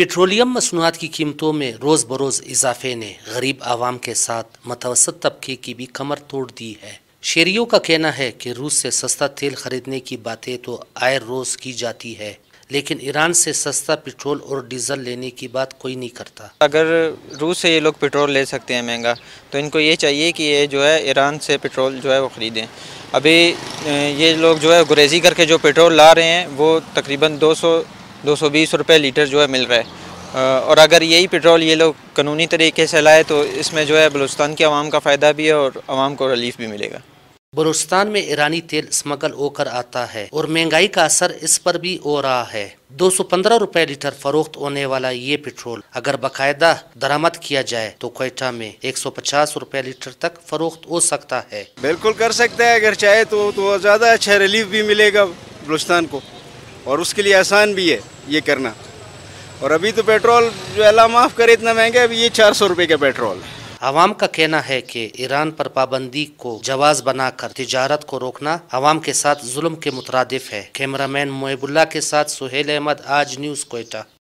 petroleum मसनूआत की कीमतों में रोज़ बरोज़ इजाफे ने गरीब आवाम के साथ मतवसत तबके की भी कमर तोड़ दी है शेरियों का कहना है कि रूस से सस्ता तेल खरीदने की बातें तो आए रोज़ की जाती है लेकिन ईरान से सस्ता पेट्रोल और डीजल लेने की बात कोई नहीं करता अगर रूस से ये लोग पेट्रोल ले सकते हैं महंगा तो इनको ये चाहिए कि ये जो है ईरान से पेट्रोल जो है वो ख़रीदें अभी ये लोग जो है गुरेजी करके जो पेट्रोल ला रहे हैं वो तकरीबन 200 दो सौ बीस लीटर जो है मिल रहा है और अगर यही पेट्रोल ये लोग कानूनी तरीके से लाए तो इसमें जो है बलूचिस्तान की आवाम का फ़ायदा भी है और आवाम को रिलीफ भी मिलेगा बलूचिस्तान में ईरानी तेल स्मगल होकर आता है और महंगाई का असर इस पर भी हो रहा है दो सौ पंद्रह रुपए लीटर फरोख्त होने वाला ये पेट्रोल अगर बाकायदा दरामद किया जाए तो कोयटा में एक सौ पचास रुपए लीटर तक फरोख्त हो सकता है बिल्कुल कर सकता है अगर चाहे तो, तो ज़्यादा अच्छा रिलीफ भी मिलेगा बलुस्तान को और उसके लिए आसान भी है ये करना और अभी तो पेट्रोल जो अल्लाह माफ़ करे इतना महंगा अभी ये चार सौ रुपये का पेट्रोल है आवाम का कहना है कि ईरान पर पाबंदी को जवाज बनाकर तजारत को रोकना आवाम के साथ जुल्म के मुतरद है कैमरा मैन मोहबुल्ला के साथ सुहेल अहमद आज न्यूज़ कोयटा